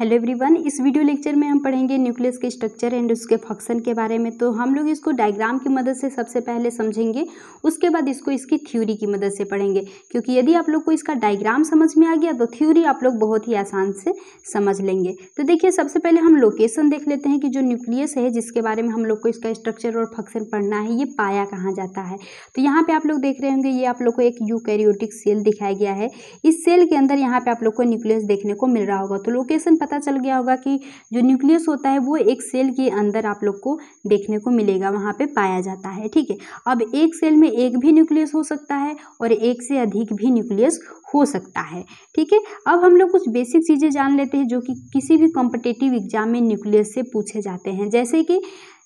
hello everyone इस video lecture में हम पढ़ेंगे न्यूक्लियस के स्ट्रक्चर एंड उसके फंक्शन के बारे में तो हम लोग इसको डायग्राम की मदद से सबसे पहले समझेंगे उसके बाद इसको इसकी थ्योरी की मदद से पढ़ेंगे क्योंकि यदि आप लोग को इसका डायग्राम समझ में आ गया तो थ्योरी आप लोग बहुत ही आसान से समझ लेंगे तो देखिए सबसे पहले हम लोकेशन देख लेते हैं कि जो न्यूक्लियस है जिसके बारे में हम लोग को इसका स्ट्रक्चर और फंक्शन पढ़ना है ये पाया कहाँ जाता है तो यहाँ पर आप लोग देख रहे होंगे ये आप लोग को एक यूकैरियोटिक सेल दिखाया गया है इस सेल के अंदर यहाँ पर आप लोग को न्यूक्लियस देखने को मिल रहा होगा तो लोकेशन पता चल गया होगा कि जो न्यूक्लियस होता है वो एक सेल के अंदर आप लोग को देखने को मिलेगा वहाँ पे पाया जाता है ठीक है अब एक सेल में एक भी न्यूक्लियस हो सकता है और एक से अधिक भी न्यूक्लियस हो सकता है ठीक है अब हम लोग कुछ बेसिक चीज़ें जान लेते हैं जो कि किसी भी कॉम्पिटेटिव एग्जाम में न्यूक्लियस से पूछे जाते हैं जैसे कि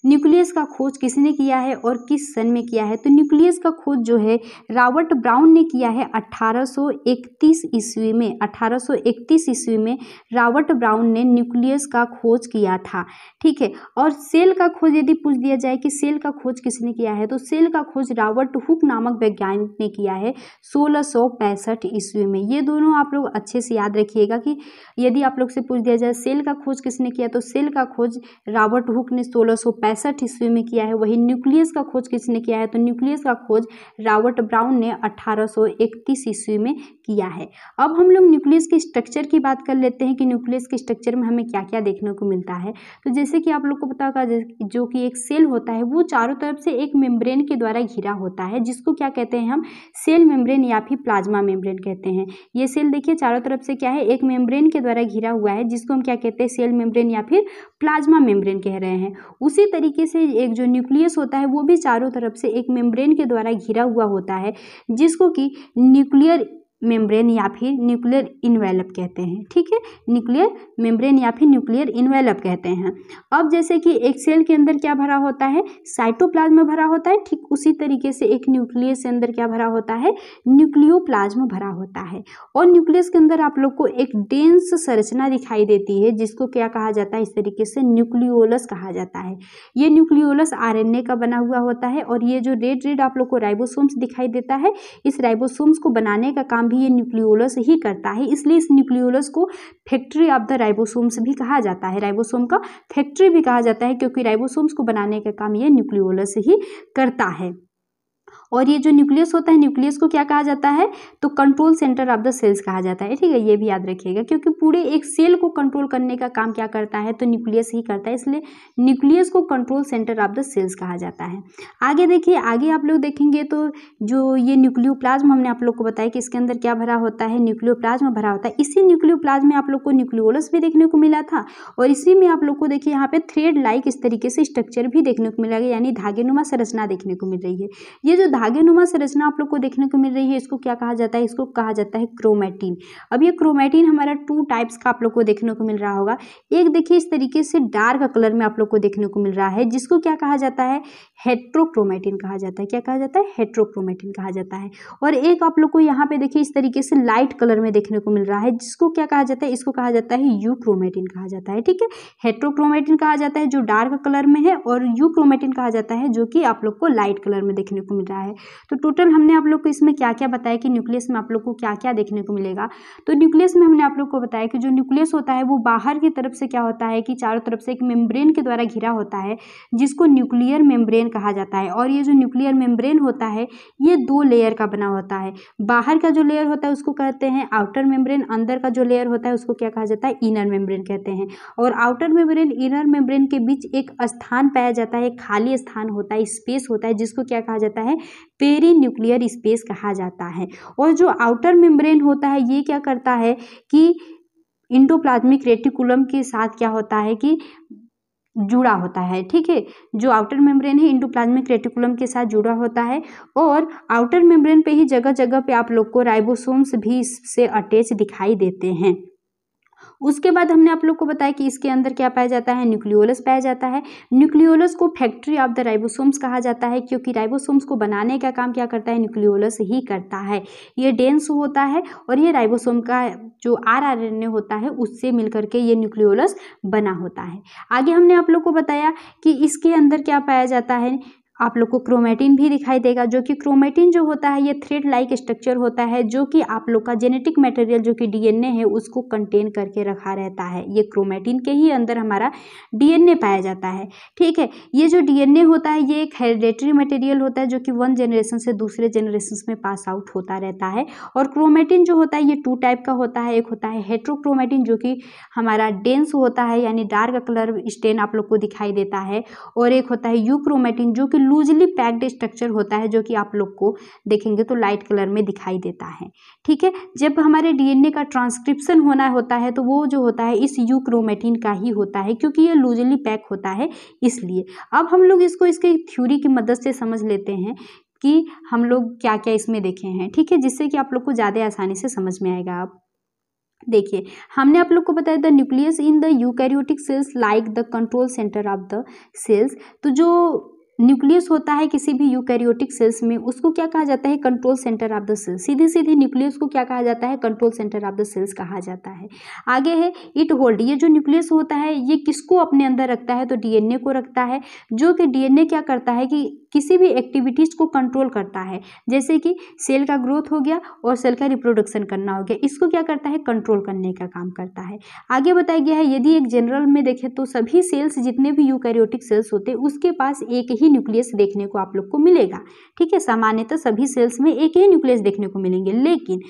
न्यूक्लियस का खोज किसने किया है और किस सन में किया है तो न्यूक्लियस का खोज जो है रॉबर्ट ब्राउन ने किया है 1831 ईस्वी में 1831 ईस्वी में रॉबर्ट ब्राउन ने न्यूक्लियस का खोज किया था ठीक है और सेल का खोज यदि पूछ दिया जाए कि सेल का खोज किसने किया है तो सेल का खोज रॉबर्ट हुक नामक वैज्ञानिक ने किया है सोलह ईस्वी में ये दोनों आप लोग अच्छे से याद रखिएगा कि यदि आप लोग से पूछ दिया जाए सेल का खोज किसने किया तो सेल का खोज रॉबर्ट हुक ने सोलह पैंसठ ईस्वी में किया है वही न्यूक्लियस का खोज किसने किया है तो न्यूक्लियस का खोज रॉबर्ट ब्राउन ने 1831 ईस्वी में किया है अब हम लोग न्यूक्लियस के स्ट्रक्चर की बात कर लेते हैं कि न्यूक्लियस के स्ट्रक्चर में हमें क्या क्या देखने को मिलता है तो जैसे कि आप लोग को पता होगा जो कि एक सेल होता है वो चारों तरफ से एक मेम्ब्रेन के द्वारा घिरा होता है जिसको क्या कहते हैं हम सेल मेम्ब्रेन या फिर प्लाज्मा मेम्ब्रेन कहते हैं ये सेल देखिए चारों तरफ से क्या है एक मेम्ब्रेन के द्वारा घिरा हुआ है जिसको हम क्या कहते हैं सेल मेम्ब्रेन या फिर प्लाज्मा मेम्ब्रेन कह रहे हैं उसी तरीके तरीके से एक जो न्यूक्लियस होता है वो भी चारों तरफ से एक मेम्ब्रेन के द्वारा घिरा हुआ होता है जिसको कि न्यूक्लियर मेम्ब्रेन या फिर न्यूक्लियर इन्वेलप कहते हैं ठीक है न्यूक्लियर मेम्ब्रेन या फिर न्यूक्लियर इन्वेलप कहते हैं अब जैसे कि एक सेल के अंदर क्या भरा होता है साइटोप्लाज्म भरा होता है ठीक उसी तरीके से एक न्यूक्लियस के अंदर क्या भरा होता है न्यूक्लियोप्लाज्म भरा होता है और न्यूक्लियस के अंदर आप लोग को एक डेंस संरचना दिखाई देती है जिसको क्या कहा जाता है इस तरीके से न्यूक्लियोलस कहा जाता है ये न्यूक्लियोलस आर का बना हुआ होता है और ये जो रेड रेड आप लोग को राइबोसोम्स दिखाई देता है इस राइबोसोम्स को बनाने का काम भी ये न्यूक्लियोलस ही करता है इसलिए इस न्यूक्लियोलस को फैक्ट्री ऑफ द राइबोसोम्स भी कहा जाता है राइबोसोम का फैक्ट्री भी कहा जाता है क्योंकि राइबोसोम्स को बनाने का काम ये न्यूक्लियोलस ही करता है और ये जो न्यूक्लियस होता है न्यूक्लियस को क्या कहा जाता है तो control centre of the cells कहा जाता है ठीक है ये भी याद रखिएगा क्योंकि पूरे एक सेल को कंट्रोल करने का काम क्या करता है तो न्यूक्लियस ही करता है इसलिए न्यूक्लियस को control centre of the cells कहा जाता है आगे देखिए आगे आप लोग देखेंगे तो जो ये न्यूक्लियो हमने आप लोग को बताया कि इसके अंदर क्या भरा होता है न्यूक्लियो भरा होता है इसी न्यूक्लियो में आप लोग को न्यूक्लियोलस भी देखने को मिला था और इसी में आप लोग को देखिए यहाँ पे थ्रेड लाइक इस तरीके से स्ट्रक्चर भी देखने को मिला यानी धागे संरचना देखने को मिल रही है ये जो धागेनुमा संरचना आप लोग को देखने को मिल रही है इसको क्या कहा जाता है इसको कहा जाता है क्रोमेटिन अब ये क्रोमेटिन हमारा टू टाइप्स का आप लोग को देखने को मिल रहा होगा एक देखिए इस तरीके से डार्क कलर में आप लोग को देखने को मिल रहा है जिसको क्या कहा जाता है हेट्रोक्रोमेटिन कहा जाता है क्या कहा जाता है हेट्रोक्रोमेटिन कहा जाता है और एक आप लोग को यहाँ पे देखिए इस तरीके से लाइट कलर में देखने को मिल रहा है जिसको क्या कहा जाता है इसको कहा जाता है यूक्रोमेटिन कहा जाता है ठीक है हेट्रोक्रोमेटिन कहा जाता है जो डार्क कलर में है और यूक्रोमेटिन कहा जाता है जो कि आप लोग को लाइट कलर में देखने को मिल रहा है तो टोटल हमने आप लोग को इसमें क्या क्या बताया कि न्यूक्लियस में आप लोग को क्या क्या देखने को मिलेगा तो न्यूक्लियस में हमने आप लोग को बताया कि जो न्यूक्लियस होता है वो बाहर की तरफ से क्या होता है कि चारों तरफ से एक मेम्ब्रेन के द्वारा घिरा होता है जिसको न्यूक्लियर मेम्ब्रेन कहा जाता है और ये जो न्यूक्लियर मेम्ब्रेन होता है ये दो लेयर का बना होता है बाहर का जो लेयर होता है उसको कहते हैं आउटर मेम्ब्रेन अंदर का जो लेयर होता है उसको क्या कहा जाता है इनर मेम्ब्रेन कहते हैं और आउटर मेम्ब्रेन इनर मेम्ब्रेन के बीच एक स्थान पाया जाता है खाली स्थान होता है स्पेस होता है जिसको क्या कहा जाता है पेरी न्यूक्लियर स्पेस कहा जाता है और जो आउटर मेम्ब्रेन होता है ये क्या करता है कि इंडोप्लाज्मिक रेटिकुलम के साथ क्या होता है कि जुड़ा होता है ठीक है जो आउटर मेम्ब्रेन है इंडोप्लाज्मिक रेटिकुलम के साथ जुड़ा होता है और आउटर मेम्ब्रेन पे ही जगह जगह पे आप लोग को राइबोसोम्स भी इससे अटैच दिखाई देते हैं उसके बाद हमने आप लोग को बताया कि इसके अंदर क्या पाया जाता है न्यूक्लियोलस पाया जाता है न्यूक्लियोलस को फैक्ट्री ऑफ द राइबोसोम्स कहा जाता है क्योंकि राइबोसोम्स को बनाने का काम क्या करता है न्यूक्लियोलस ही करता है ये डेंस होता है और ये राइबोसोम का जो आर होता है उससे मिलकर के ये न्यूक्लियोलस बना होता है आगे हमने आप लोग को बताया कि इसके अंदर क्या पाया जाता है आप लोग को क्रोमेटिन भी दिखाई देगा जो कि क्रोमेटिन जो होता है ये थ्रेड लाइक स्ट्रक्चर होता है जो कि आप लोग का जेनेटिक मटेरियल जो कि डीएनए है उसको कंटेन करके रखा रहता है ये क्रोमेटिन के ही अंदर हमारा डीएनए पाया जाता है ठीक है ये जो डीएनए होता है ये एक हेरिडेटरी मटेरियल होता है जो कि वन जनरेशन से दूसरे जनरेशन में पास आउट होता रहता है और क्रोमेटिन जो होता है ये टू टाइप का होता है एक होता है हेट्रोक्रोमेटिन जो कि हमारा डेंस होता है यानी डार्क कलर स्टेन आप लोग को दिखाई देता है और एक होता है यूक्रोमेटिन जो कि लूजली पैक्ड स्ट्रक्चर होता है जो कि आप लोग को देखेंगे तो लाइट कलर में दिखाई देता है ठीक है जब हमारे डीएनए का ट्रांसक्रिप्शन होना होता है तो वो जो होता है इस यू क्रोमेटिन का ही होता है क्योंकि ये लूजली पैक होता है इसलिए अब हम लोग इसको इसके थ्यूरी की मदद से समझ लेते हैं कि हम लोग क्या क्या इसमें देखे हैं ठीक है जिससे कि आप लोग को ज़्यादा आसानी से समझ में आएगा आप देखिए हमने आप लोग को बताया the nucleus in the eukaryotic cells like the control centre of the cells तो जो न्यूक्लियस होता है किसी भी यूकैरियोटिक सेल्स में उसको क्या कहा जाता है control centre of the cells सीधे सीधे न्यूक्लियस को क्या कहा जाता है control centre of the cells कहा जाता है आगे है इट होल्ड ये जो न्यूक्लियस होता है ये किसको अपने अंदर रखता है तो डीएनए को रखता है जो कि डीएनए क्या करता है कि किसी भी एक्टिविटीज़ को कंट्रोल करता है जैसे कि सेल का ग्रोथ हो गया और सेल का रिप्रोडक्शन करना हो गया इसको क्या करता है कंट्रोल करने का काम करता है आगे बताया गया है यदि एक जनरल में देखें तो सभी सेल्स जितने भी यूकैरियोटिक सेल्स होते हैं उसके पास एक ही ही न्यूक्लियस देखने को आप लोग को मिलेगा ठीक है सामान्यतः सभी सेल्स में एक ही न्यूक्लियस देखने को मिलेंगे लेकिन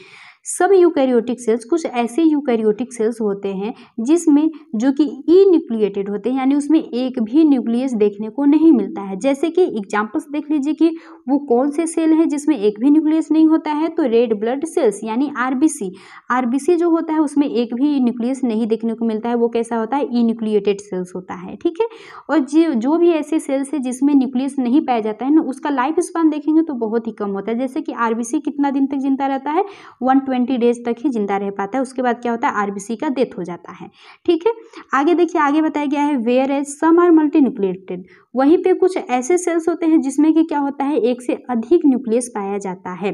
सब यूकैरियोटिक सेल्स कुछ ऐसे यूकैरियोटिक सेल्स होते हैं जिसमें जो कि ई न्यूक्लिएटेड होते हैं यानी उसमें एक भी न्यूक्लियस देखने को नहीं मिलता है जैसे कि एग्जाम्पल्स देख लीजिए कि वो कौन से सेल हैं जिसमें एक भी न्यूक्लियस नहीं होता है तो रेड ब्लड सेल्स यानी आरबीसी आरबीसी जो होता है उसमें एक भी न्यूक्लियस नहीं देखने को मिलता है वो कैसा होता है ई न्यूक्लिएटेड सेल्स होता है ठीक है और जो जो भी ऐसे सेल्स है जिसमें न्यूक्लियस नहीं पाया जाता है ना उसका लाइफ स्पान देखेंगे तो बहुत ही कम होता है जैसे कि आर कितना दिन तक जिंदा रहता है वन ट्वेंटी डेज तक ही जिंदा रह पाता है उसके बाद क्या होता है आरबीसी का डेथ हो जाता है ठीक है आगे देखिए आगे बताया गया है whereas some are multinucleated वहीं पे कुछ ऐसे सेल्स होते हैं जिसमें कि क्या होता है एक से अधिक न्यूक्लियस पाया जाता है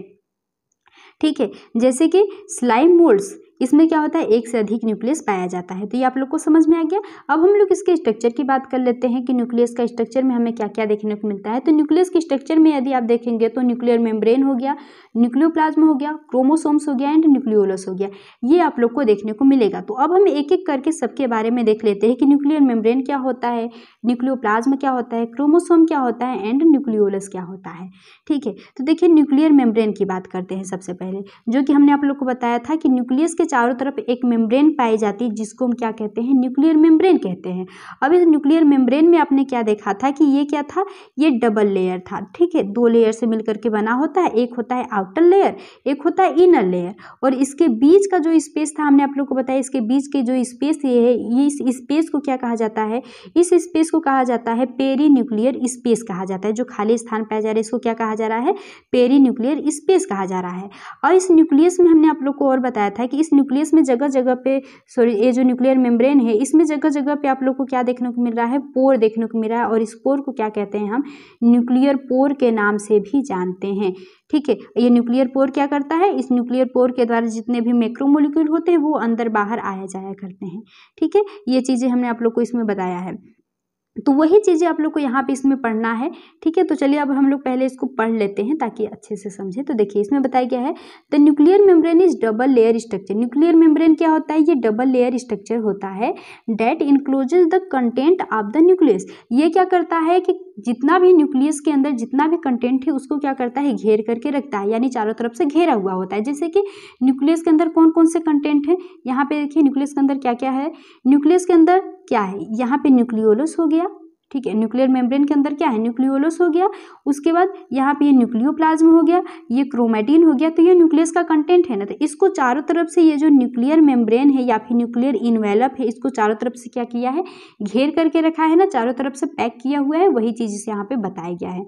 ठीक है जैसे कि स्लाइम मोल्ड्स इसमें क्या होता है एक से अधिक न्यूक्लियस पाया जाता है तो ये आप लोग को समझ में आ गया अब हम लोग इसके स्ट्रक्चर की बात कर लेते हैं कि न्यूक्लियस का स्ट्रक्चर में हमें क्या क्या देखने को मिलता है तो न्यूक्लियस के स्ट्रक्चर में यदि आप देखेंगे तो न्यूक्लियर मेम्ब्रेन हो गया न्यूक्लियोप्लाज्म हो गया क्रोमोसोम्स हो गया एंड न्यूक्लियोलस हो गया ये आप लोग को देखने को मिलेगा तो अब हम एक एक करके सबके बारे में देख लेते हैं कि न्यूक्लियर मेम्ब्रेन क्या होता है न्यूक्लियोप्लाज्म क्या होता है क्रोमोसोम क्या होता है एंड न्यूक्लियोलस क्या होता है ठीक है तो देखिए न्यूक्लियर मेम्ब्रेन की बात करते हैं सबसे पहले जो कि हमने आप लोग को बताया था कि न्यूक्लियस के चारों तरफ एक मेम्ब्रेन पाई जाती है जिसको हम क्या कहते हैं न्यूक्लियर मेम्ब्रेन कहते हैं अब इस न्यूक्लियर मेम्ब्रेन में आपने क्या देखा था कि ये क्या था ये डबल लेयर था ठीक है दो लेयर से मिलकर के बना होता है एक होता है आउटर लेयर एक होता है इनर लेयर और इसके बीच का जो स्पेस था हमने आप लोग को बताया इसके बीच के जो स्पेस ये है ये इस स्पेस को क्या कहा जाता है इस स्पेस को कहा जाता है पेरी न्यूक्लियर स्पेस कहा जाता है जो खाली स्थान पाया जा रहा है इसको क्या कहा जा रहा है पेरी न्यूक्लियर स्पेस कहा जा रहा है और इस न्यूक्लियस में हमने आप लोग को और बताया था कि इस न्यूक्लियस में जगह जगह पे सॉरी ये जो न्यूक्लियर मेम्ब्रेन है इसमें जगह जगह पे आप लोग को क्या देखने को मिल रहा है पोर देखने को मिल रहा है और इस पोर को क्या कहते हैं हम न्यूक्लियर पोर के नाम से भी जानते हैं ठीक है ये न्यूक्लियर पोर क्या करता है इस न्यूक्लियर पोर के द्वारा जितने भी मैक्रोमोलिक्यूल होते हैं वो अंदर बाहर आया जाया करते हैं ठीक है ये चीज़ें हमने आप लोग को इसमें बताया है तो वही चीज़ें आप लोग को यहाँ पे इसमें पढ़ना है ठीक है तो चलिए अब हम लोग पहले इसको पढ़ लेते हैं ताकि अच्छे से समझें तो देखिए इसमें बताया गया है the nuclear membrane is double layer structure nuclear membrane क्या होता है ये डबल लेयर स्ट्रक्चर होता है that encloses the content of the nucleus ये क्या करता है कि जितना भी न्यूक्लियस के अंदर जितना भी कंटेंट है उसको क्या करता है घेर करके रखता है यानी चारों तरफ से घेरा हुआ होता है जैसे कि न्यूक्लियस के अंदर कौन कौन से कंटेंट है यहाँ पे देखिए न्यूक्लियस के अंदर क्या क्या है न्यूक्लियस के अंदर क्या है यहाँ पे न्यूक्लियोलस हो गया ठीक है न्यूक्लियर मेम्ब्रेन के अंदर क्या है न्यूक्लियोलस हो गया उसके बाद यहाँ पे ये न्यूक्लियोप्लाज्म हो गया ये क्रोमेटिन हो गया तो ये न्यूक्लियस का कंटेंट है ना तो इसको चारों तरफ से ये जो न्यूक्लियर मेम्ब्रेन है या फिर न्यूक्लियर इन्वेलप है इसको चारों तरफ से क्या किया है घेर करके रखा है ना चारों तरफ से पैक किया हुआ है वही चीज़ इसे यहाँ पर बताया गया है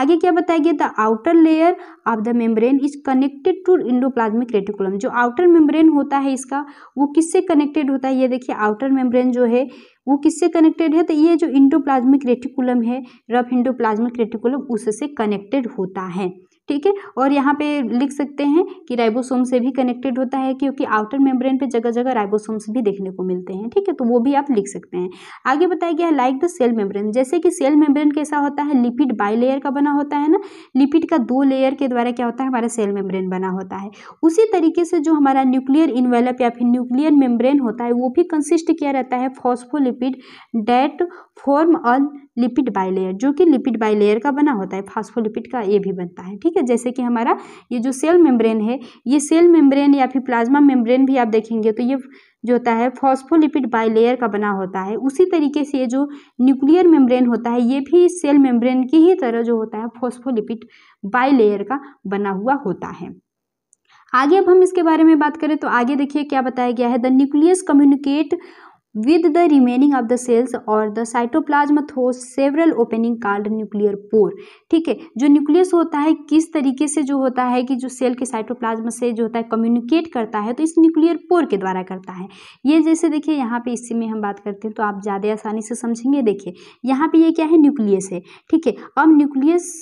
आगे क्या बताया गया the outer layer of the membrane is connected to endoplasmic reticulum जो आउटर मेम्ब्रेन होता है इसका वो किससे कनेक्टेड होता है ये देखिए आउटर मेम्ब्रेन जो है वो किससे कनेक्टेड है तो ये जो इंडोप्लाज्मिक रेटिकुलम है रफ इंडोप्लाज्मिक रेटिकुलम उससे कनेक्टेड होता है ठीक है और यहाँ पे लिख सकते हैं कि राइबोसोम से भी कनेक्टेड होता है क्योंकि आउटर मेम्ब्रेन पे जगह जगह राइबोसोम्स भी देखने को मिलते हैं ठीक है तो वो भी आप लिख सकते हैं आगे बताया गया है लाइक द सेल मेम्ब्रेन जैसे कि सेल मेम्ब्रेन कैसा होता है लिपिड बाई लेयर का बना होता है ना लिपिड का दो लेयर के द्वारा क्या होता है हमारा सेल मेम्ब्रेन बना होता है उसी तरीके से जो हमारा न्यूक्लियर इन्वेलप या फिर न्यूक्लियर मेम्ब्रेन होता है वो भी कंसिस्ट किया रहता है phospholipid that form a lipid bilayer जो कि लिपिड बाई लेयर का बना होता है फास्फोलिपिड का ये भी बनता है ठीक है जैसे कि हमारा ये जो सेल मेम्ब्रेन है ये सेल मेम्ब्रेन या फिर प्लाज्मा मेम्ब्रेन भी आप देखेंगे तो ये जो होता है फॉस्फोलिपिड बाई लेयर का बना होता है उसी तरीके से ये जो न्यूक्लियर मेम्ब्रेन होता है ये भी सेल मेम्ब्रेन की ही तरह जो होता है फॉस्फोलिपिड बाई लेयर का बना हुआ होता है आगे अब हम इसके बारे में बात करें तो आगे देखिए क्या बताया गया है the nucleus communicate With the remaining of the cells or the cytoplasm throws several opening called nuclear pore ठीक है जो न्यूक्लियस होता है किस तरीके से जो होता है कि जो सेल के साइटोप्लाज्म से जो होता है कम्युनिकेट करता है तो इस न्यूक्लियर पोर के द्वारा करता है ये जैसे देखिए यहाँ पे इसी में हम बात करते हैं तो आप ज़्यादा आसानी से समझेंगे देखिए यहाँ पे ये क्या है न्यूक्लियस है ठीक है अब न्यूक्लियस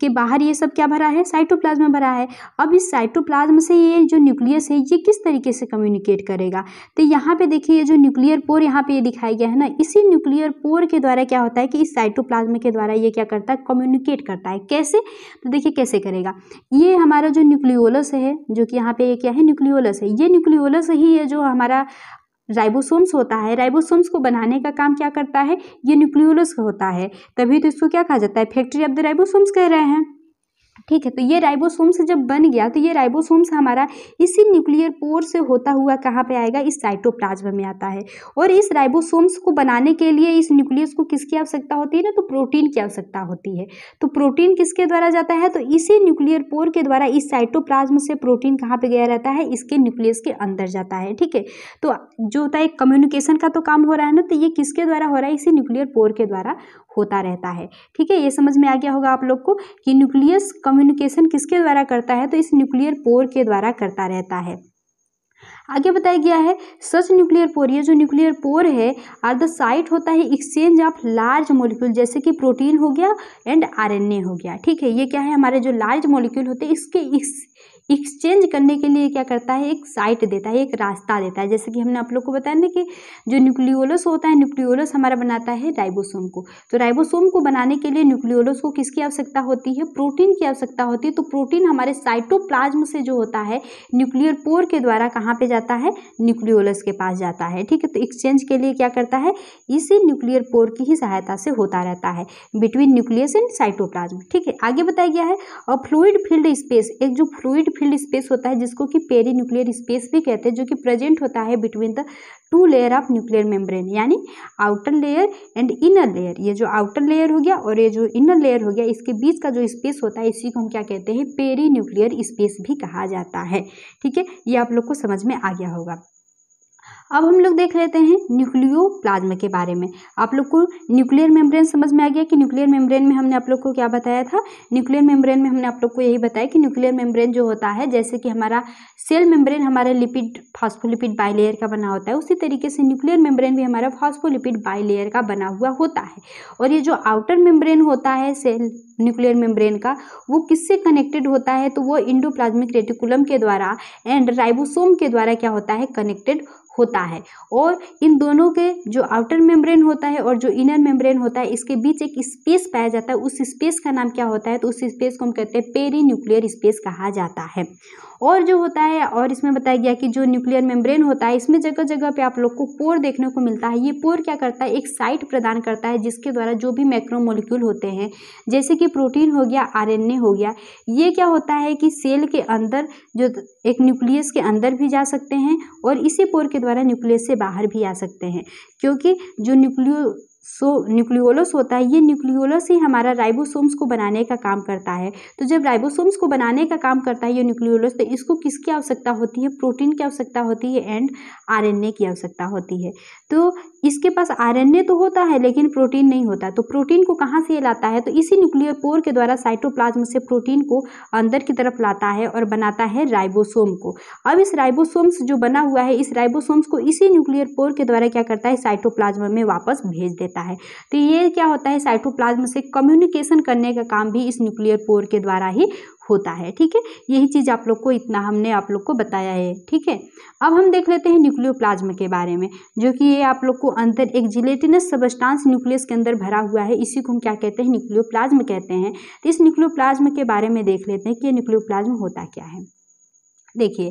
के बाहर ये सब क्या भरा है साइटोप्लाज्म भरा है अब इस साइटोप्लाज्म से ये जो न्यूक्लियस है ये किस तरीके से कम्युनिकेट करेगा तो यहाँ पे देखिए ये जो न्यूक्लियर पोर यहाँ पे ये दिखाया गया है ना इसी न्यूक्लियर पोर के द्वारा क्या होता है कि इस साइटोप्लाज्म के द्वारा ये क्या करता है कम्युनिकेट करता है कैसे तो देखिए कैसे करेगा ये हमारा जो न्यूक्लियोलस है जो कि यहाँ पे ये क्या है न्यूक्लियोलस है ये न्यूक्लियोलस ही है जो हमारा राइबोसोम्स होता है राइबोसोम्स को बनाने का काम क्या करता है ये न्यूक्लियोलस होता है तभी तो इसको क्या कहा जाता है फैक्ट्री ऑफ द राइबोसोम्स कह रहे हैं ठीक है तो ये राइबोसोम्स जब बन गया तो ये राइबोसोम्स हमारा इसी न्यूक्लियर पोर से होता हुआ कहाँ पे आएगा इस साइटोप्लाज्म में आता है और इस राइबोसोम्स को बनाने के लिए इस न्यूक्लियस को किसकी आवश्यकता होती है ना तो प्रोटीन की आवश्यकता होती है तो प्रोटीन किसके द्वारा जाता है तो इसी न्यूक्लियर पोर के द्वारा इस साइटोप्लाज्म से प्रोटीन कहाँ पर गया रहता है इसके न्यूक्लियस के अंदर जाता है ठीक है तो जो होता है कम्युनिकेशन का तो काम हो रहा है ना तो ये किसके द्वारा हो रहा है इसी न्यूक्लियर पोर के द्वारा होता रहता है ठीक है ये समझ में आ गया होगा आप लोग को कि न्यूक्लियस कम्युनिकेशन किसके द्वारा करता है तो इस न्यूक्लियर पोर के द्वारा करता रहता है आगे बताया गया है सच न्यूक्लियर पोर ये जो न्यूक्लियर पोर है आर द साइट होता है एक्सचेंज ऑफ लार्ज मॉलिक्यूल जैसे कि प्रोटीन हो गया एंड आरएनए हो गया ठीक है ये क्या है हमारे जो लार्ज मॉलिक्यूल होते हैं इसके एक्सचेंज करने के लिए क्या करता है एक साइट देता है एक रास्ता देता है जैसे कि हमने आप लोग को बताया ना कि जो न्यूक्लियोलस होता है न्यूक्लियोलस हमारा बनाता है राइबोसोम को तो राइबोसोम को बनाने के लिए न्यूक्लियोलस को किसकी आवश्यकता होती है प्रोटीन की आवश्यकता होती है तो प्रोटीन हमारे साइटोप्लाज्म से जो होता है न्यूक्लियर पोर के द्वारा कहाँ पर जाता है न्यूक्लियोलस के पास जाता है ठीक है तो एक्सचेंज के लिए क्या करता है इसे न्यूक्लियर पोर की ही सहायता से होता रहता है बिटवीन न्यूक्लियस एंड साइटोप्लाज्म ठीक है आगे बताया गया है और फ्लूइड फील्ड स्पेस एक जो फ्लूड फील्ड स्पेस होता है जिसको कि पेरी न्यूक्लियर स्पेस भी कहते हैं जो कि प्रेजेंट होता है between the two layer of nuclear membrane यानी outer layer and inner layer ये जो आउटर लेयर हो गया और ये जो इनर लेयर हो गया इसके बीच का जो स्पेस होता है इसी को हम क्या कहते हैं पेरी न्यूक्लियर स्पेस भी कहा जाता है ठीक है ये आप लोग को समझ में आ गया होगा अब हम लोग देख लेते हैं न्यूक्लियो प्लाज्मा के बारे में आप लोग को न्यूक्लियर मेम्ब्रेन समझ में आ गया कि न्यूक्लियर मेम्ब्रेन में हमने आप लोग को क्या बताया था न्यूक्लियर मेम्ब्रेन में हमने आप लोग को यही बताया कि न्यूक्लियर मेम्ब्रेन जो होता है जैसे कि हमारा सेल मेम्ब्रेन हमारा लिपिड फॉस्फोलिपिड बाइलेयर का बना होता है उसी तरीके से न्यूक्लियर मेम्ब्रेन भी हमारा फॉस्फोलिपिड बाइलेयर का बना हुआ होता है और ये जो आउटर मेम्ब्रेन होता है सेल न्यूक्लियर मेम्ब्रेन का वो किससे कनेक्टेड होता है तो वो इंडोप्लाज्मिक रेटिकुलम के द्वारा एंड राइबोसोम के द्वारा क्या होता है कनेक्टेड होता है और इन दोनों के जो आउटर मेम्ब्रेन होता है और जो इनर मेम्ब्रेन होता है इसके बीच एक स्पेस पाया जाता है उस स्पेस का नाम क्या होता है तो उस स्पेस को हम कहते हैं पेरी न्यूक्लियर स्पेस कहा जाता है और जो होता है और इसमें बताया गया कि जो न्यूक्लियर मेम्ब्रेन होता है इसमें जगह जगह पे आप लोग को पोर देखने को मिलता है ये पोर क्या करता है एक साइट प्रदान करता है जिसके द्वारा जो भी मैक्रोमोलिक्यूल होते हैं जैसे कि प्रोटीन हो गया आर हो गया ये क्या होता है कि सेल के अंदर जो एक न्यूक्लियस के अंदर भी जा सकते हैं और इसी पोर के द्वारा न्यूक्लियस से बाहर भी आ सकते हैं क्योंकि जो न्यूक्लियो सो न्यूक्लियोलस होता है ये न्यूक्लियोलस ही हमारा राइबोसोम्स को बनाने का काम करता है तो जब राइबोसोम्स को बनाने का काम करता है ये न्यूक्लियोलस तो इसको किसकी आवश्यकता होती है प्रोटीन की आवश्यकता होती है एंड आरएनए की आवश्यकता होती है तो इसके पास आरएनए तो होता है लेकिन प्रोटीन नहीं होता तो प्रोटीन को कहाँ से ये लाता है तो इसी न्यूक्लियर पोर के द्वारा साइटोप्लाज्म से प्रोटीन को अंदर की तरफ लाता है और बनाता है राइबोसोम को अब इस राइबोसोम्स जो बना हुआ है इस राइबोसोम्स को इसी न्यूक्लियर पोर के द्वारा क्या करता है साइटोप्लाज्म में वापस भेज देता है तो ये क्या होता है साइटोप्लाज्म से कम्युनिकेशन करने का काम भी इस न्यूक्लियर पोर के द्वारा ही होता है ठीक है यही चीज़ आप लोग को इतना हमने आप लोग को बताया है ठीक है अब हम देख लेते हैं न्यूक्लियो के बारे में जो कि ये आप लोग को अंतर एक जिलेटिनस सबस्टांस न्यूक्लियस के अंदर भरा हुआ है इसी को हम क्या कहते हैं न्यूक्लियो कहते हैं तो इस न्यूक्लियो के बारे में देख लेते हैं कि न्यूक्लियोप्लाज्म होता क्या है देखिए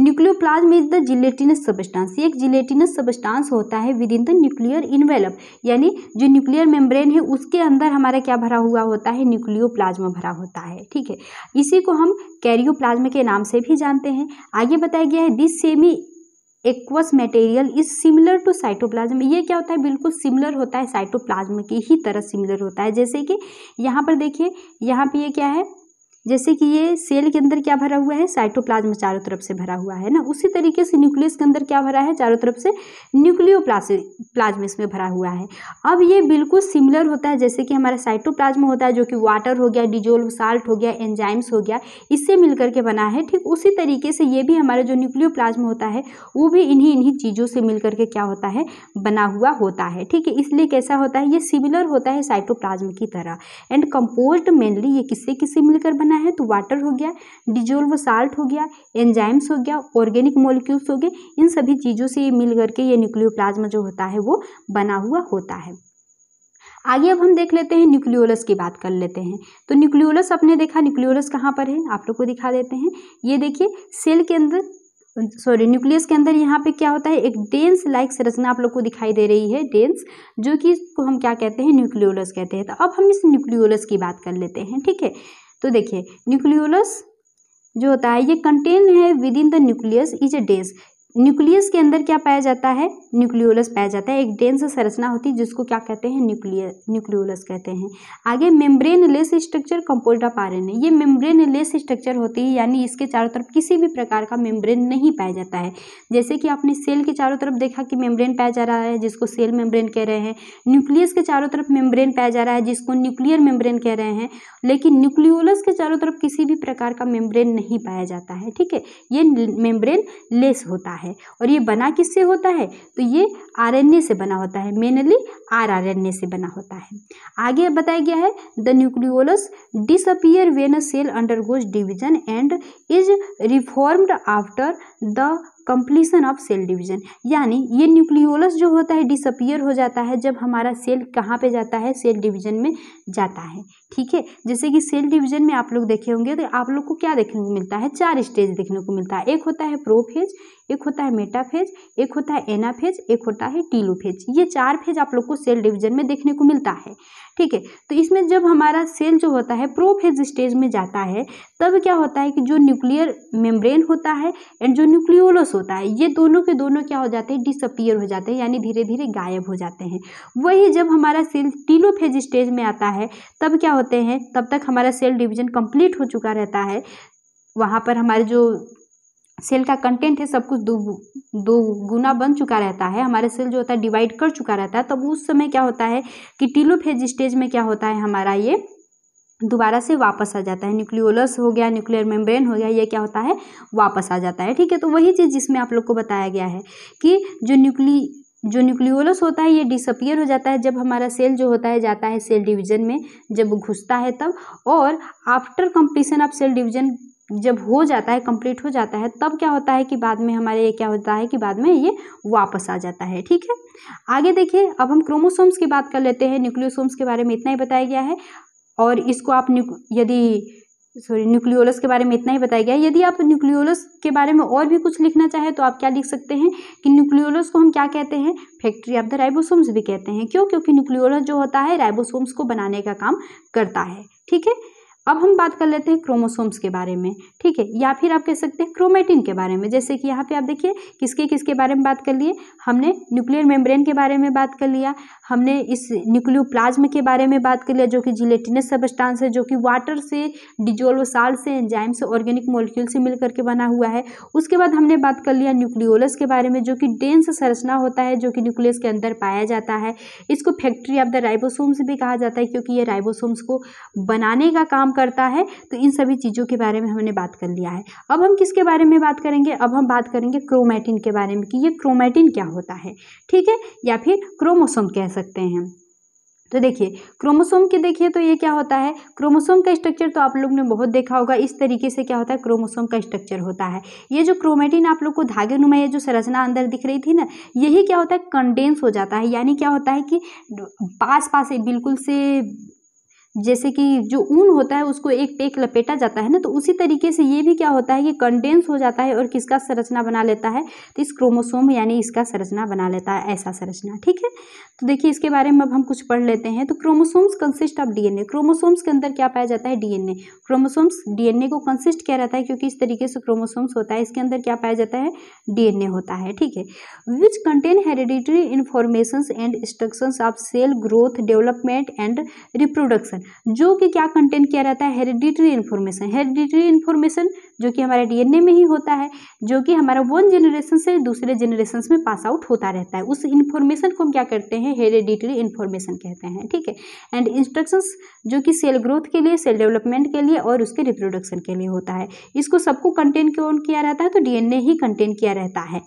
nucleoplasm is the gelatinous substance एक जिलेटिनस सबस्टांस होता है within the nuclear envelope यानी जो न्यूक्लियर मेम्ब्रेन है उसके अंदर हमारा क्या भरा हुआ होता है न्यूक्लियोप्लाज्म भरा होता है ठीक है इसी को हम कैरियोप्लाज्म के नाम से भी जानते हैं आगे बताया गया है this semi aqueous material is similar to cytoplasm ये क्या होता है बिल्कुल सिमिलर होता है साइटोप्लाज्म की ही तरह सिमिलर होता है जैसे कि यहाँ पर देखिए यहाँ पे ये यह क्या है जैसे कि ये सेल के अंदर क्या भरा हुआ है साइटोप्लाज्म चारों तरफ से भरा हुआ है ना उसी तरीके से न्यूक्लियस के अंदर क्या भरा है चारों तरफ से न्यूक्लियो प्लाज्म इसमें भरा हुआ है अब ये बिल्कुल सिमिलर होता है जैसे कि हमारा साइटोप्लाज्म होता है जो कि वाटर हो गया डिजोल्व साल्ट हो गया एंजाइम्स हो गया इससे मिल करके बना है ठीक उसी तरीके से ये भी हमारा जो न्यूक्लियो होता है वो भी इन्हीं इन्हीं चीज़ों से मिल करके क्या होता है बना हुआ होता है ठीक है इसलिए कैसा होता है ये सिमिलर होता है साइटोप्लाज्म की तरह एंड कंपोस्ट मेनली ये किससे किससे मिलकर बना बनाना है तो वाटर हो गया डिजोल्व साल्ट हो गया एंजाइम्स हो गया ऑर्गेनिक मोलिक्यूल्स हो गए इन सभी चीज़ों से ये मिल करके ये न्यूक्लियोप्लाज्मा जो होता है वो बना हुआ होता है आगे अब हम देख लेते हैं न्यूक्लियोलस की बात कर लेते हैं तो न्यूक्लियोलस आपने देखा न्यूक्लियोलस कहाँ पर है आप लोग को दिखा देते हैं ये देखिए सेल के अंदर सॉरी न्यूक्लियस के अंदर यहाँ पे क्या होता है एक डेंस लाइक संरचना आप लोग को दिखाई दे रही है डेंस जो कि इसको हम क्या कहते हैं न्यूक्लियोलस कहते हैं तो अब हम इस न्यूक्लियोलस की बात कर लेते हैं ठीक है तो देखिए न्यूक्लियोलस जो होता है ये कंटेन है within the nucleus is a dense nucleus के अंदर क्या पाया जाता है न्यूक्लियोलस पाया जाता है एक डेंस संरचना होती है जिसको क्या कहते हैं न्यूक्लियर न्यूक्लियोलस कहते हैं आगे membraneless structure composed of आर ये मेम्ब्रेन लेस स्ट्रक्चर होती है यानी इसके चारों तरफ किसी भी प्रकार का मेम्ब्रेन नहीं पाया जाता है जैसे कि आपने सेल के चारों तरफ देखा कि मेम्ब्रेन पाया जा रहा है जिसको सेल मेम्ब्रेन कह रहे हैं न्यूक्लियस के चारों तरफ मेम्ब्रेन पाया जा रहा है जिसको न्यूक्लियर मेम्ब्रेन कह रहे हैं लेकिन न्यूक्लियोलस के चारों तरफ किसी भी प्रकार का मेम्ब्रेन नहीं पाया जाता है ठीक है ये मेम्ब्रेन लेस होता है है और ये बना किससे होता है तो ये आर से बना होता है मेनली आर आर से बना होता है आगे बताया गया है the nucleolus disappear when a cell undergoes division and is reformed after the completion of cell division यानी ये न्यूक्लियोलस जो होता है डिसअपियर हो जाता है जब हमारा सेल कहाँ पे जाता है सेल डिवीजन में जाता है ठीक है जैसे कि सेल डिवीजन में आप लोग देखे होंगे तो आप लोग को क्या देखने को मिलता है चार स्टेज देखने को मिलता है एक होता है प्रोफेज एक होता है मेटाफेज एक होता है एनाफेज एक होता है टीलोफेज ये चार फेज आप लोग को सेल डिवीजन में देखने को मिलता है ठीक है तो इसमें जब हमारा सेल जो होता है प्रोफेज स्टेज में जाता है तब क्या होता है कि जो न्यूक्लियर मेम्ब्रेन होता है एंड जो न्यूक्लियोलस होता है ये दोनों के दोनों क्या हो जाते हैं डिसअपियर हो जाते हैं यानी धीरे धीरे गायब हो जाते हैं वही जब हमारा सेल टीलोफेज स्टेज में आता है तब क्या होते हैं तब तक हमारा सेल डिवीजन कंप्लीट हो चुका रहता है वहाँ पर हमारे जो सेल का कंटेंट है सब कुछ दो दो गुना बन चुका रहता है हमारे सेल जो होता है डिवाइड कर चुका रहता है तब उस समय क्या होता है कि टीलोफेज स्टेज में क्या होता है हमारा ये दोबारा से वापस आ जाता है न्यूक्लियोलस हो गया न्यूक्लियर मेम्ब्रेन हो गया ये क्या होता है वापस आ जाता है ठीक है तो वही चीज़ जिसमें आप लोग को बताया गया है कि जो न्यूक्ली जो न्यूक्लियोलस होता है ये डिसअपियर हो जाता है जब हमारा सेल जो होता है जाता है सेल डिवीज़न में जब घुसता है तब और after completion of cell division जब हो जाता है कंप्लीट हो जाता है तब क्या होता है कि बाद में हमारे ये क्या होता है कि बाद में ये वापस आ जाता है ठीक है आगे देखिए अब हम क्रोमोसोम्स की बात कर लेते हैं न्यूक्लियोसोम्स के बारे में इतना ही बताया गया है और इसको आप यदि सॉरी न्यूक्लियोलस के बारे में इतना ही बताया गया है यदि आप न्यूक्लियोलस के बारे में और भी कुछ लिखना चाहें तो आप क्या लिख सकते हैं कि न्यूक्लियोलस को हम क्या कहते हैं फैक्ट्री ऑफ द राइबोसोम्स भी कहते हैं क्यों क्योंकि न्यूक्लियोलस जो होता है राइबोसोम्स को बनाने का काम करता है ठीक है अब हम बात कर लेते हैं क्रोमोसोम्स के बारे में ठीक है या फिर आप कह सकते हैं क्रोमेटिन के बारे में जैसे कि यहाँ पे आप देखिए किसके किसके बारे में बात कर लिए हमने न्यूक्लियर मेम्ब्रेन के बारे में बात कर लिया हमने इस न्यूक्लियोप्लाज्म के बारे में बात कर लिया जो कि जिलेटिनस सबस्टांस है जो कि वाटर से डिजोल्व साल से एंजाइम से ऑर्गेनिक मोलिक्यूल से मिल करके बना हुआ है उसके बाद हमने बात कर लिया न्यूक्लियोलस के बारे में जो कि डेंस संरचना होता है जो कि न्यूक्लियस के अंदर पाया जाता है इसको फैक्ट्री ऑफ द राइबोसोम्स भी कहा जाता है क्योंकि ये राइबोसोम्स को बनाने का काम करता है तो इन सभी चीज़ों के बारे में हमने बात कर लिया है अब हम किसके बारे में बात करेंगे अब हम बात करेंगे क्रोमैटिन के बारे में कि ये क्रोमैटिन क्या होता है ठीक है या फिर क्रोमोसोम कह सकते हैं तो देखिए क्रोमोसोम के देखिए तो ये क्या होता है क्रोमोसोम का स्ट्रक्चर तो आप लोग ने बहुत देखा होगा इस तरीके से क्या होता है क्रोमोसोम का स्ट्रक्चर होता है ये जो क्रोमेटिन आप लोग को धागे नुमा ये जो संरचना अंदर दिख रही थी ना यही क्या होता है कंडेंस हो जाता है यानी क्या होता है कि पास पास बिल्कुल से जैसे कि जो ऊन होता है उसको एक टेक लपेटा जाता है ना तो उसी तरीके से ये भी क्या होता है कि कंडेंस हो जाता है और किसका संरचना बना लेता है तो इस क्रोमोसोम यानी इसका संरचना बना लेता है ऐसा संरचना ठीक है तो देखिए इसके बारे में अब हम कुछ पढ़ लेते हैं तो chromosomes consist of DNA chromosomes के अंदर क्या पाया जाता है डीएनए क्रोमोसोम्स डीएनए को कंसिस्ट क्या रहता है क्योंकि इस तरीके से क्रोमोसोम्स होता है इसके अंदर क्या पाया जाता है डीएनए होता है ठीक है which contain hereditary information and instruction of cell growth development and reproduction जो कि क्या कंटेंट किया रहता है हेरिडिटरी इन्फॉर्मेशन हेरिडिटरी इन्फॉर्मेशन जो कि हमारे डीएनए में ही होता है जो कि हमारा वन जनरेशन से दूसरे जनरेशन में पास आउट होता रहता है उस इन्फॉर्मेशन को हम क्या करते हैं हेरिडिटरी इन्फॉर्मेशन कहते हैं ठीक है एंड इंस्ट्रक्शंस जो कि सेल ग्रोथ के लिए सेल डेवलपमेंट के लिए और उसके रिप्रोडक्शन के लिए होता है इसको सबको कंटेंट कौन किया रहता है तो डीएनए ही कंटेंट किया रहता है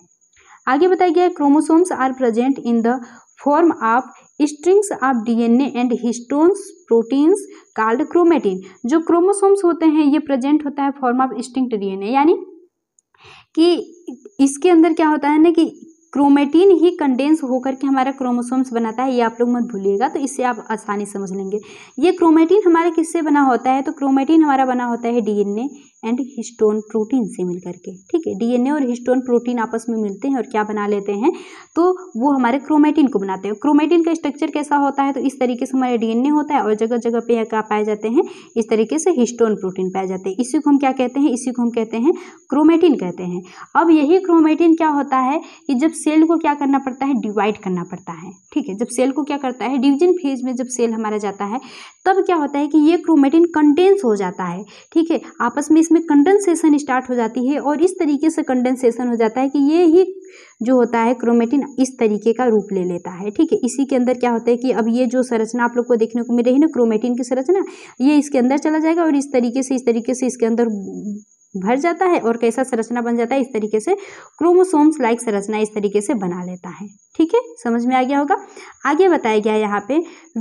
आगे बताया गया chromosomes are present in the form of strings of DNA and histones proteins called chromatin जो क्रोमोसोम्स होते हैं ये प्रेजेंट होता है फॉर्म ऑफ स्ट्रिंग डीएनए यानी कि इसके अंदर क्या होता है ना कि क्रोमेटीन ही कंडेंस होकर के हमारा क्रोमोसोम्स बनाता है ये आप लोग मत भूलिएगा तो इससे आप आसानी समझ लेंगे ये क्रोमेटीन हमारा किससे बना होता है तो क्रोमेटीन हमारा बना होता है डीएनए एंड हिस्टोन प्रोटीन से मिल करके ठीक है डीएनए और हिस्टोन प्रोटीन आपस में मिलते हैं और क्या बना लेते हैं तो वो हमारे क्रोमेटिन को बनाते हैं क्रोमेटिन का स्ट्रक्चर कैसा होता है तो इस तरीके से हमारे डीएनए होता है और जगह जगह पे क्या पाए जाते हैं इस तरीके से हिस्टोन प्रोटीन पाए जाते हैं इसी को हम क्या कहते हैं इसी को हम कहते हैं क्रोमेटिन कहते हैं अब यही क्रोमेटिन क्या होता है कि जब सेल को क्या करना पड़ता है डिवाइड करना पड़ता है ठीक है जब सेल को क्या करता है डिविजन फेज में जब सेल हमारा जाता है तब क्या होता है कि ये क्रोमेटिन कंटेंस हो जाता है ठीक है आपस में इसमें कंडेंसेशन स्टार्ट हो जाती है और इस तरीके से कंडेंसेशन हो जाता है कि ये ही जो होता है क्रोमेटिन इस तरीके का रूप ले लेता है ठीक है इसी के अंदर क्या होता है कि अब ये जो संरचना आप लोग को देखने को मिल रही है ना क्रोमेटिन की संरचना ये इसके अंदर चला जाएगा और इस तरीके से इस तरीके से इसके अंदर भर जाता है और कैसा संरचना बन जाता है इस तरीके से क्रोमोसोम्स लाइक संरचना इस तरीके से बना लेता है ठीक है समझ में आ गया होगा आगे बताया गया यहाँ पे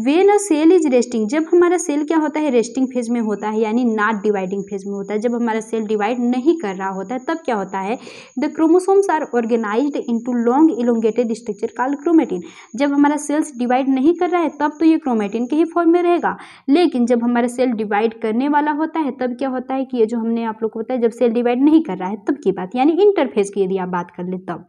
when a cell is resting जब हमारा सेल क्या होता है रेस्टिंग फेज में होता है यानी नॉट डिवाइडिंग फेज में होता है जब हमारा सेल डिवाइड नहीं कर रहा होता है तब क्या होता है the chromosomes are organise in long elongated structure call chromatin जब हमारा सेल्स डिवाइड नहीं कर रहा है तब तो ये क्रोमेटिन के ही फॉर्म में रहेगा लेकिन जब हमारा सेल डिवाइड करने वाला होता है तब क्या होता है कि ये जो हमने आप लोग को बताया है जब सेल डिवाइड नहीं कर रहा है तब की बात यानी इंटरफेस की यदि आप बात कर ले तब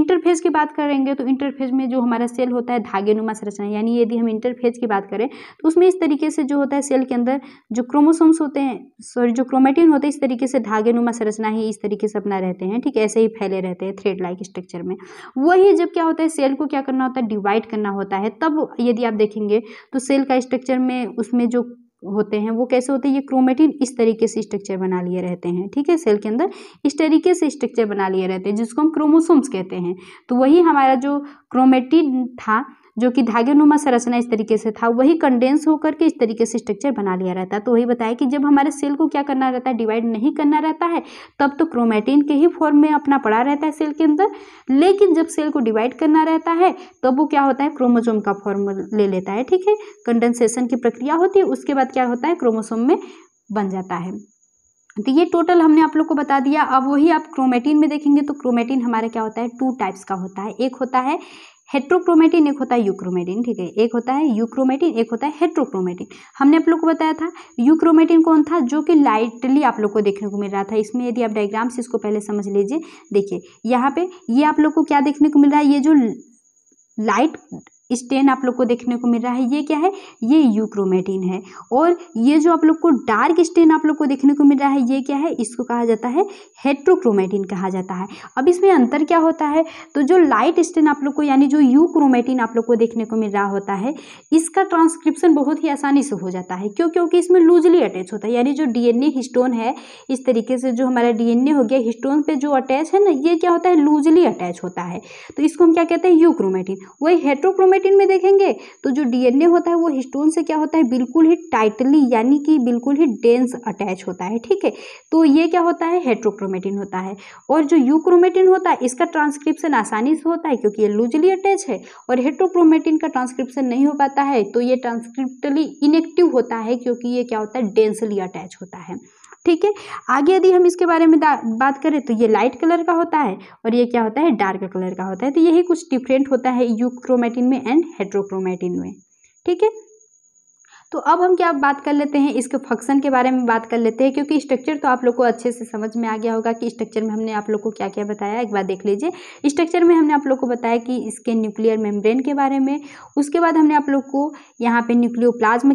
इंटरफेस की बात करेंगे तो इंटरफेस में जो हमारा सेल होता है धागे नुमा संरचना यानी यदि हम इंटरफेस की बात करें तो उसमें इस तरीके से जो होता है सेल के अंदर जो क्रोमोसोम्स होते हैं सॉरी जो क्रोमेटिन होते हैं इस तरीके से धागे नुमा संरचना ही इस तरीके से अपना रहते हैं ठीक है ऐसे ही फैले रहते हैं थ्रेड लाइक स्ट्रक्चर में वही जब क्या होता है सेल को क्या करना होता है डिवाइड करना होता है तब यदि आप देखेंगे तो सेल का स्ट्रक्चर में उसमें जो होते हैं वो कैसे होते हैं ये क्रोमेटिन इस तरीके से स्ट्रक्चर बना लिए रहते हैं ठीक है सेल के अंदर इस तरीके से स्ट्रक्चर बना लिए रहते हैं जिसको हम क्रोमोसोम्स कहते हैं तो वही हमारा जो क्रोमेटिन था जो कि धागे नुमा संरचना इस तरीके से था वही कंडेंस होकर के इस तरीके से स्ट्रक्चर बना लिया रहता है तो वही बताया कि जब हमारे सेल को क्या करना रहता है डिवाइड नहीं करना रहता है तब तो क्रोमेटिन के ही फॉर्म में अपना पड़ा रहता है सेल के अंदर लेकिन जब सेल को डिवाइड करना रहता है तब वो क्या होता है क्रोमोजोम का फॉर्म ले लेता है ठीक है कंडेंसेशन की प्रक्रिया होती है उसके बाद क्या होता है क्रोमोसोम में बन जाता है तो ये टोटल हमने आप लोग को बता दिया अब वही आप क्रोमेटिन में देखेंगे तो क्रोमेटिन हमारे क्या होता है टू टाइप्स का होता है एक होता है हेट्रोक्रोमेटिन एक होता है यूक्रोमेटिन ठीक है एक होता है यूक्रोमेटिन एक होता है हेट्रोक्रोमेटिन हमने आप लोग को बताया था यूक्रोमेटिन कौन था जो कि लाइटली आप लोग को देखने को मिल रहा था इसमें यदि आप डायग्राम से इसको पहले समझ लीजिए देखिए यहाँ पे ये आप लोग को क्या देखने को मिल रहा है ये जो लाइट स्टेन आप लोग को देखने को मिल रहा है ये क्या है ये यूक्रोमेटिन है और ये जो आप लोग को डार्क स्टेन आप लोग को देखने को मिल रहा है ये क्या है इसको कहा जाता है हेट्रोक्रोमेटिन कहा जाता है अब इसमें अंतर क्या होता है तो जो लाइट स्टेन आप लोग को यानी जो यूक्रोमेटिन आप लोग को देखने को मिल रहा होता है इसका ट्रांसक्रिप्शन बहुत ही आसानी से हो जाता है क्यों क्योंकि इसमें लूजली अटैच होता है यानी जो डीएनए हिस्टोन है इस तरीके से जो हमारा डी हो गया हिस्टोन पे जो अटैच है ना ये क्या होता है लूजली अटैच होता है तो इसको हम क्या कहते हैं यूक्रोमेटिन वही हेट्रोक्रोमेटिन क्रोमेटिन में देखेंगे तो जो डीएनए होता है वो हिस्टोन से क्या होता है बिल्कुल ही टाइटली यानी कि बिल्कुल ही डेंस अटैच होता है ठीक है तो ये क्या होता है हेट्रोक्रोमेटिन होता है और जो यूक्रोमेटिन होता है इसका ट्रांसक्रिप्शन आसानी से होता है क्योंकि ये लूजली अटैच है और हेट्रोक्रोमेटिन का ट्रांसक्रिप्शन नहीं हो पाता है तो ये ट्रांसक्रिप्टली इनेक्टिव होता है क्योंकि ये क्या होता है डेंसली अटैच होता है ठीक है आगे यदि हम इसके बारे में बात करें तो ये लाइट कलर का होता है और ये क्या होता है डार्क कलर का होता है तो यही कुछ डिफरेंट होता है यूक्रोमेटिन में एंड हेड्रोक्रोमेटिन में ठीक है तो अब हम क्या बात कर लेते हैं इसके फंक्शन के बारे में बात कर लेते हैं क्योंकि स्ट्रक्चर तो आप लोग को अच्छे से समझ में आ गया होगा कि स्ट्रक्चर में हमने आप लोग को क्या क्या बताया एक बार देख लीजिए स्ट्रक्चर में हमने आप लोग को बताया कि इसके न्यूक्लियर मेम्ब्रेन के बारे में उसके बाद हमने आप लोग को यहाँ पे न्यूक्लियो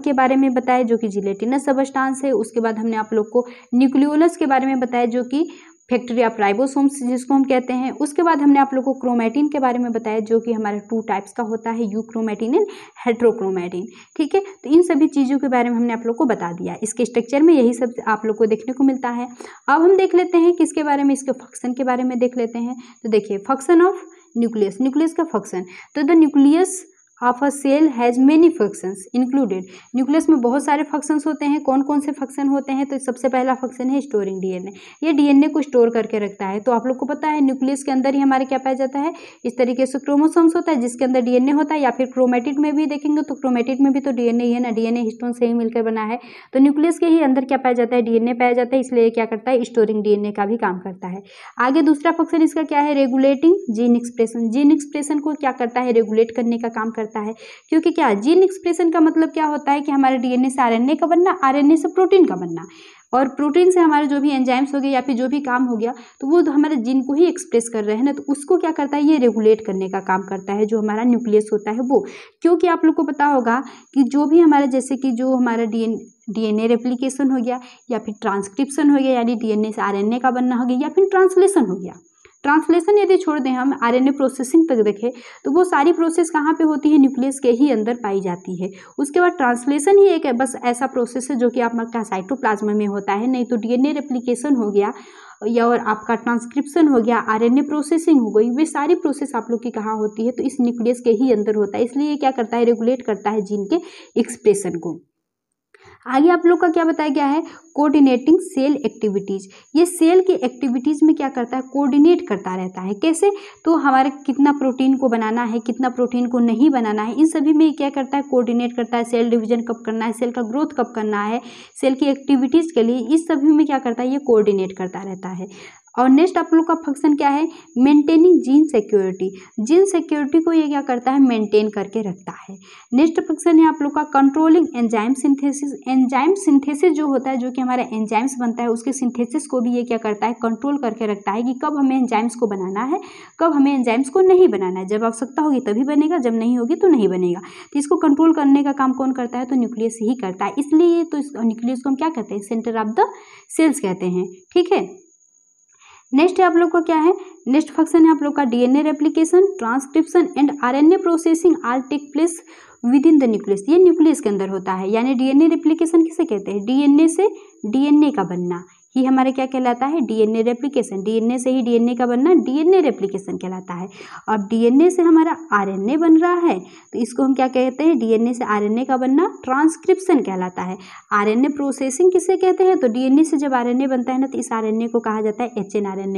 के बारे में बताया जो कि जिलेटिनस सबस्टांस है उसके बाद हमने आप लोग को न्यूक्लियोलस के बारे में बताया जो कि फैक्ट्री ऑफ राइबोसोम्स जिसको हम कहते हैं उसके बाद हमने आप लोगों को क्रोमैटिन के बारे में बताया जो कि हमारे टू टाइप्स का होता है यू क्रोमैटिन एंड हेट्रोक्रोमेटिन ठीक है तो इन सभी चीज़ों के बारे में हमने आप लोग को बता दिया इसके स्ट्रक्चर में यही सब आप लोग को देखने को मिलता है अब हम देख लेते हैं किसके बारे में इसके फंक्शन के बारे में देख लेते हैं तो देखिए फंक्शन ऑफ न्यूक्लियस न्यूक्लियस का फंक्शन तो the nucleus of a cell has many functions included nucleus में बहुत सारे फंक्शंस होते हैं कौन कौन से फंक्शन होते हैं तो सबसे पहला फंक्शन है स्टोरिंग डीएनए ये डीएनए को स्टोर करके रखता है तो आप लोग को पता है न्यूक्लियस के अंदर ही हमारे क्या पाया जाता है इस तरीके से क्रोमोसोम्स होता है जिसके अंदर डीएनए होता है या फिर क्रोमेटिड में भी देखेंगे तो क्रोमेटिड में भी तो डीएनए ही है ना डीएनए हिस्टोन से ही मिलकर बना है तो न्यूक्लियस के ही अंदर क्या पाया जाता है डीएनए पाया जाता है इसलिए क्या करता है स्टोरिंग डीएनए का भी काम करता है आगे दूसरा फंक्शन इसका क्या है regulating gene expression gene expression को क्या करता है रेगुलेट करने का काम करता है सकता है क्योंकि क्या जीन एक्सप्रेशन का मतलब क्या होता है कि हमारे डीएनए से आरएनए का बनना आरएनए से प्रोटीन का बनना और प्रोटीन से हमारे जो भी एंजाइम्स हो गए या फिर जो भी काम हो गया तो वो हमारे जीन को ही एक्सप्रेस कर रहे हैं ना तो उसको क्या करता है ये रेगुलेट करने का काम करता है जो हमारा न्यूक्लियस होता है वो क्योंकि आप लोग को पता होगा कि जो भी हमारा जैसे कि जो हमारा डी डीएनए रेप्लिकेशन हो गया या फिर ट्रांसक्रिप्शन हो गया यानी डीएनए से आरएनए का बनना हो गया या फिर ट्रांसलेशन हो गया ट्रांसलेशन यदि छोड़ दें हम आरएनए प्रोसेसिंग तक देखें तो वो सारी प्रोसेस कहाँ पे होती है न्यूक्लियस के ही अंदर पाई जाती है उसके बाद ट्रांसलेशन ही एक बस ऐसा प्रोसेस है जो कि आपका साइटोप्लाज्मा में होता है नहीं तो डीएनए रेप्लिकेशन हो गया या और आपका ट्रांसक्रिप्शन हो गया आरएनए प्रोसेसिंग हो गई वे सारी प्रोसेस आप लोग की कहाँ होती है तो इस न्यूक्लियस के ही अंदर होता है इसलिए ये क्या करता है रेगुलेट करता है जीन के एक्सप्रेशन को आगे आप लोग का क्या बताया गया है कोऑर्डिनेटिंग सेल एक्टिविटीज़ ये सेल की एक्टिविटीज़ में क्या करता है कोऑर्डिनेट करता रहता है कैसे तो हमारे कितना प्रोटीन को बनाना है कितना प्रोटीन को नहीं बनाना है इन सभी में क्या करता है कोऑर्डिनेट करता है सेल डिवीजन कब करना है सेल का ग्रोथ कब करना है सेल की एक्टिविटीज़ के लिए इस सभी में क्या करता है ये कोऑर्डिनेट करता रहता है और नेक्स्ट आप लोग का फंक्शन क्या है maintaining gene security gene security को ये क्या करता है मेंटेन करके रखता है नेक्स्ट फंक्शन है आप लोग का controlling enzyme synthesis enzyme synthesis जो होता है जो कि हमारा एंजाइम्स बनता है उसके सिंथेसिस को भी ये क्या करता है कंट्रोल करके रखता है कि कब हमें एंजाइम्स को बनाना है कब हमें एंजाइम्स को नहीं बनाना है जब आवश्यकता होगी तभी बनेगा जब नहीं होगी तो नहीं बनेगा तो इसको कंट्रोल करने का काम कौन करता है तो न्यूक्लियस ही करता है इसलिए तो इस न्यूक्लियस को हम क्या कहते हैं सेंटर ऑफ द सेल्स कहते हैं ठीक है नेक्स्ट आप लोग का क्या है नेक्स्ट फंक्शन है आप लोग का DNA replication transcription and RNA processing all take place within the nucleus ये न्यूक्लियस के अंदर होता है यानी डीएनए रेप्लिकेशन किसे कहते हैं डीएनए से डीएनए का बनना ही हमारे क्या कहलाता है डीएनए रेप्लिकेशन डीएनए से ही डीएनए का बनना डीएनए रेप्लिकेशन कहलाता है और डीएनए से हमारा आरएनए बन रहा है तो इसको हम क्या कहते हैं डीएनए से आरएनए का बनना ट्रांसक्रिप्शन कहलाता है आरएनए प्रोसेसिंग किसे कहते हैं तो डीएनए से जब आरएनए बनता है ना तो इस आर को कहा जाता है एच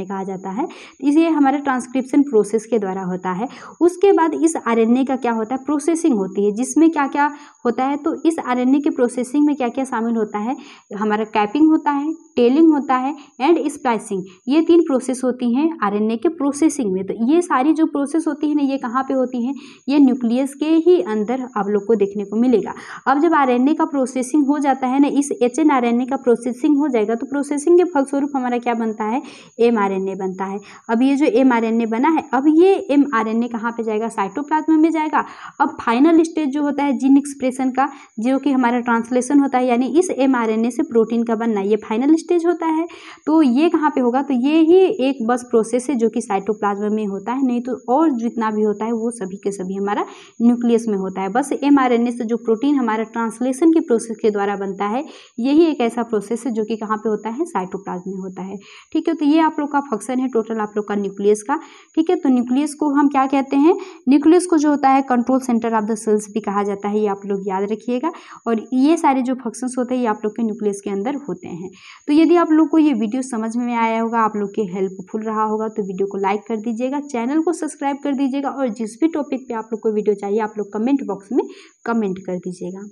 कहा जाता है इसे हमारा ट्रांसक्रिप्शन प्रोसेस के द्वारा होता है उसके बाद इस आर का क्या होता है प्रोसेसिंग होती है जिसमें क्या क्या होता है तो इस आरएनए के प्रोसेसिंग में क्या क्या शामिल होता है हमारा कैपिंग होता है टेलिंग प्रोसेसिंग होता है एंड स्प्लाइसिंग ये तीन प्रोसेस होती हैं आरएनए के प्रोसेसिंग में तो ये सारी जो प्रोसेस होती है ना ये कहाँ पे होती हैं ये न्यूक्लियस के ही अंदर आप लोग को देखने को मिलेगा अब जब आरएनए का प्रोसेसिंग हो जाता है ना इस एच एन का प्रोसेसिंग हो जाएगा तो प्रोसेसिंग के फलस्वरूप हमारा क्या बनता है एम बनता है अब ये जो एम बना है अब ये एम आर एन कहाँ पर जाएगा साइटोप्लाज्म में जाएगा अब फाइनल स्टेज जो होता है जीन एक्सप्रेशन का जो कि हमारा ट्रांसलेशन होता है यानी इस एम से प्रोटीन का बनना ये फाइनल स्टेज होता होता है तो ये कहाँ पे होगा तो ये ही एक बस प्रोसेस है जो कि साइटोप्लाज्म में होता है नहीं तो और जितना भी होता है वो सभी के सभी हमारा न्यूक्लियस में होता है बस एम से जो प्रोटीन हमारा ट्रांसलेशन के प्रोसेस के द्वारा बनता है यही एक ऐसा प्रोसेस है जो कि कहाँ पर होता है साइटोप्लाज्म में होता है ठीक है तो ये आप लोग का फंक्शन है टोटल आप लोग का न्यूक्लियस का ठीक है तो न्यूक्लियस को हम क्या कहते हैं न्यूक्लियस को जो होता है control centre of the cells भी कहा जाता है ये आप लोग याद रखिएगा और ये सारे जो फंक्शंस होते हैं ये आप लोग के न्यूक्लियस के अंदर होते हैं तो यदि आप आप लोग को ये वीडियो समझ में आया होगा आप लोग के हेल्पफुल रहा होगा तो वीडियो को लाइक कर दीजिएगा चैनल को सब्सक्राइब कर दीजिएगा और जिस भी टॉपिक पे आप लोग को वीडियो चाहिए आप लोग कमेंट बॉक्स में कमेंट कर दीजिएगा